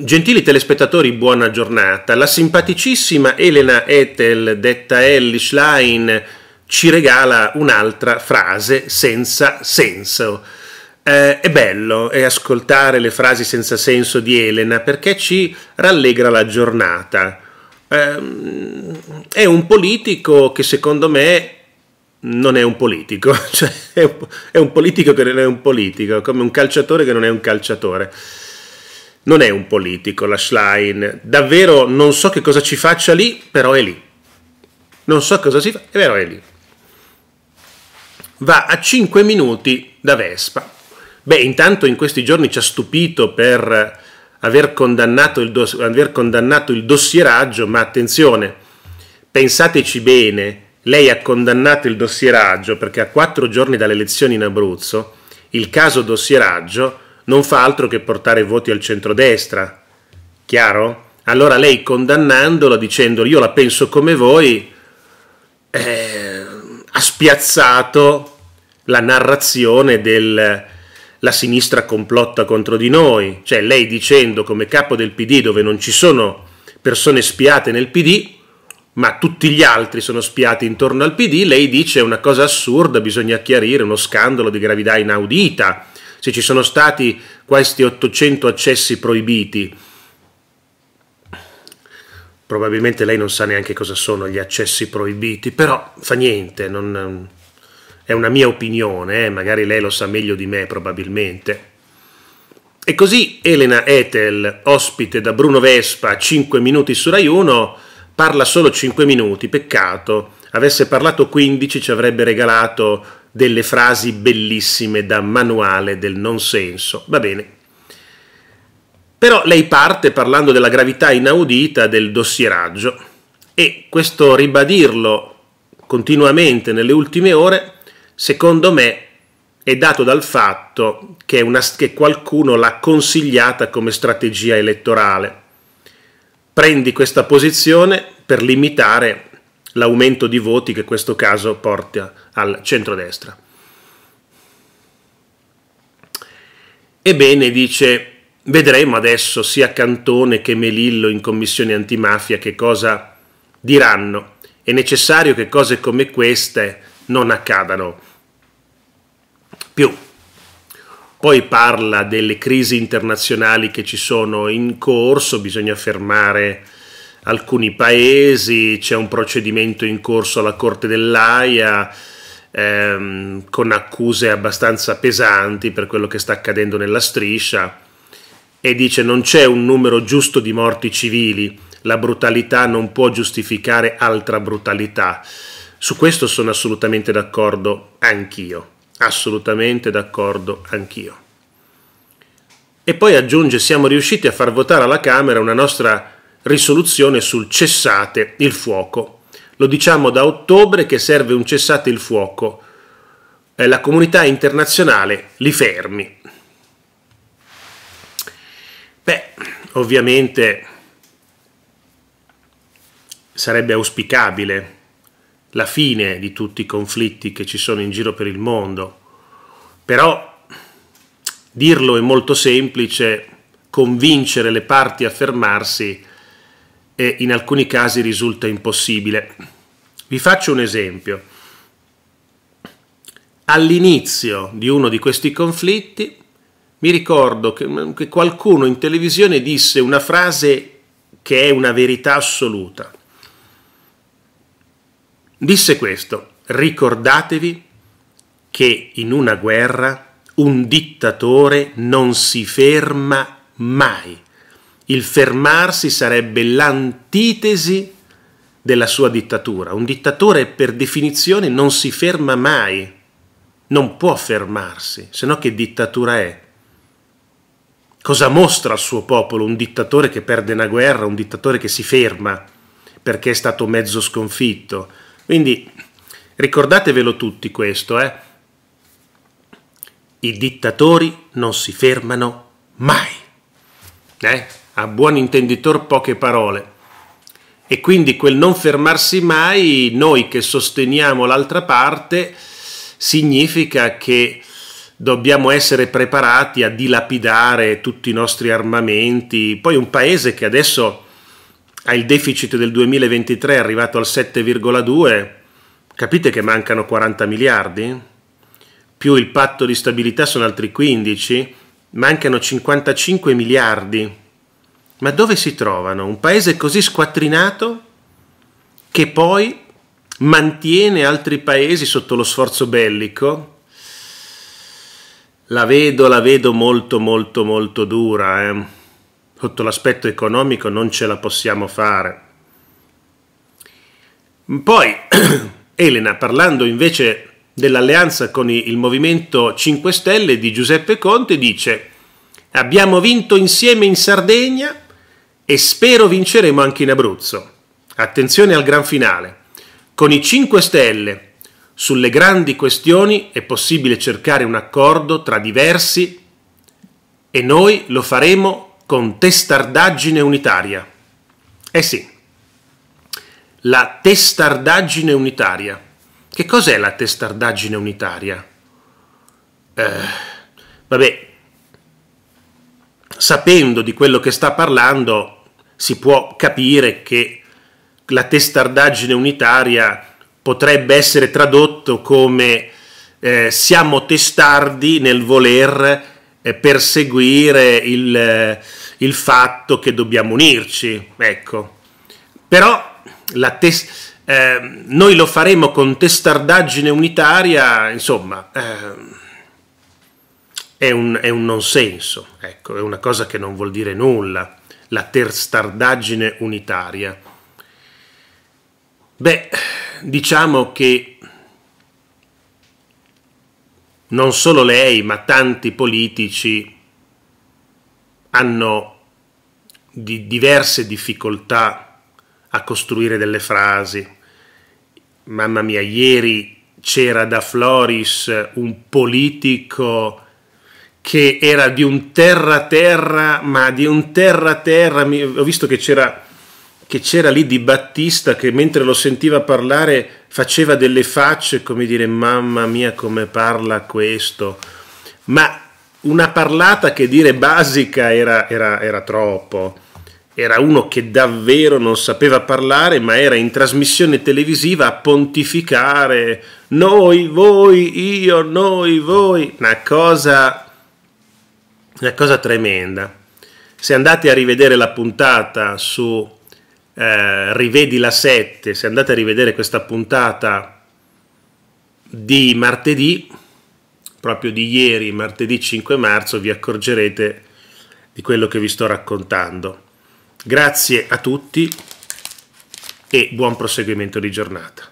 Gentili telespettatori, buona giornata. La simpaticissima Elena Ethel, detta Ellie Schlein, ci regala un'altra frase senza senso. Eh, è bello è eh, ascoltare le frasi senza senso di Elena perché ci rallegra la giornata. Eh, è un politico che secondo me non è un politico, cioè, è un politico che non è un politico, come un calciatore che non è un calciatore non è un politico la Schlein, davvero non so che cosa ci faccia lì, però è lì. Non so cosa si fa, però è lì. Va a 5 minuti da Vespa. Beh, intanto in questi giorni ci ha stupito per aver condannato il, dos- aver condannato il dossieraggio, ma attenzione, pensateci bene, lei ha condannato il dossieraggio perché a 4 giorni dalle elezioni in Abruzzo il caso dossieraggio non fa altro che portare voti al centrodestra. Chiaro? Allora lei condannandola, dicendo io la penso come voi, eh, ha spiazzato la narrazione della la sinistra complotta contro di noi, cioè lei dicendo come capo del PD dove non ci sono persone spiate nel PD, ma tutti gli altri sono spiati intorno al PD, lei dice una cosa assurda, bisogna chiarire uno scandalo di gravità inaudita, se ci sono stati questi 800 accessi proibiti, probabilmente lei non sa neanche cosa sono gli accessi proibiti, però fa niente, non, è una mia opinione, eh, magari lei lo sa meglio di me probabilmente. E così Elena Ethel, ospite da Bruno Vespa, 5 minuti su Rai 1, parla solo 5 minuti, peccato. Avesse parlato 15 ci avrebbe regalato delle frasi bellissime da manuale del non senso. Va bene. Però lei parte parlando della gravità inaudita del dossieraggio e questo ribadirlo continuamente nelle ultime ore, secondo me, è dato dal fatto che, una, che qualcuno l'ha consigliata come strategia elettorale. Prendi questa posizione per limitare l'aumento di voti che questo caso porta al centrodestra. Ebbene, dice, vedremo adesso sia Cantone che Melillo in commissione antimafia che cosa diranno. È necessario che cose come queste non accadano più. Poi parla delle crisi internazionali che ci sono in corso, bisogna fermare alcuni paesi, c'è un procedimento in corso alla Corte dell'AIA ehm, con accuse abbastanza pesanti per quello che sta accadendo nella striscia e dice non c'è un numero giusto di morti civili, la brutalità non può giustificare altra brutalità. Su questo sono assolutamente d'accordo anch'io, assolutamente d'accordo anch'io. E poi aggiunge, siamo riusciti a far votare alla Camera una nostra risoluzione sul cessate il fuoco. Lo diciamo da ottobre che serve un cessate il fuoco. Eh, la comunità internazionale li fermi. Beh, ovviamente sarebbe auspicabile la fine di tutti i conflitti che ci sono in giro per il mondo, però dirlo è molto semplice, convincere le parti a fermarsi e in alcuni casi risulta impossibile. Vi faccio un esempio. All'inizio di uno di questi conflitti mi ricordo che, mm, che qualcuno in televisione disse una frase che è una verità assoluta. Disse questo, ricordatevi che in una guerra un dittatore non si ferma mai. Il fermarsi sarebbe l'antitesi della sua dittatura. Un dittatore per definizione non si ferma mai, non può fermarsi, se no che dittatura è? Cosa mostra al suo popolo un dittatore che perde una guerra, un dittatore che si ferma perché è stato mezzo sconfitto? Quindi ricordatevelo tutti questo, eh? I dittatori non si fermano mai. Eh? a buon intenditor poche parole. E quindi quel non fermarsi mai, noi che sosteniamo l'altra parte, significa che dobbiamo essere preparati a dilapidare tutti i nostri armamenti. Poi un paese che adesso ha il deficit del 2023 arrivato al 7,2, capite che mancano 40 miliardi? Più il patto di stabilità sono altri 15, mancano 55 miliardi ma dove si trovano? Un paese così squattrinato che poi mantiene altri paesi sotto lo sforzo bellico? La vedo, la vedo molto molto molto dura. Eh? Sotto l'aspetto economico non ce la possiamo fare. Poi Elena, parlando invece dell'alleanza con il Movimento 5 Stelle di Giuseppe Conte, dice abbiamo vinto insieme in Sardegna e spero vinceremo anche in Abruzzo. Attenzione al gran finale. Con i 5 Stelle sulle grandi questioni è possibile cercare un accordo tra diversi e noi lo faremo con testardaggine unitaria. Eh sì, la testardaggine unitaria. Che cos'è la testardaggine unitaria? Eh, vabbè, sapendo di quello che sta parlando, si può capire che la testardaggine unitaria potrebbe essere tradotto come eh, siamo testardi nel voler eh, perseguire il, eh, il, fatto che dobbiamo unirci. Ecco. Però tes- ehm, noi lo faremo con testardaggine unitaria, insomma, ehm, è un, è un non senso, ecco, è una cosa che non vuol dire nulla la terstardaggine unitaria? Beh, diciamo che non solo lei, ma tanti politici hanno di diverse difficoltà a costruire delle frasi. Mamma mia, ieri c'era da Floris un politico che era di un terra-terra, ma di un terra-terra, ho visto che c'era, che c'era lì di Battista che mentre lo sentiva parlare faceva delle facce come dire mamma mia come parla questo, ma una parlata che dire basica era, era, era troppo, era uno che davvero non sapeva parlare ma era in trasmissione televisiva a pontificare noi, voi, io, noi, voi, una cosa una cosa tremenda. Se andate a rivedere la puntata su eh, Rivedi la 7, se andate a rivedere questa puntata di martedì, proprio di ieri, martedì 5 marzo, vi accorgerete di quello che vi sto raccontando. Grazie a tutti e buon proseguimento di giornata.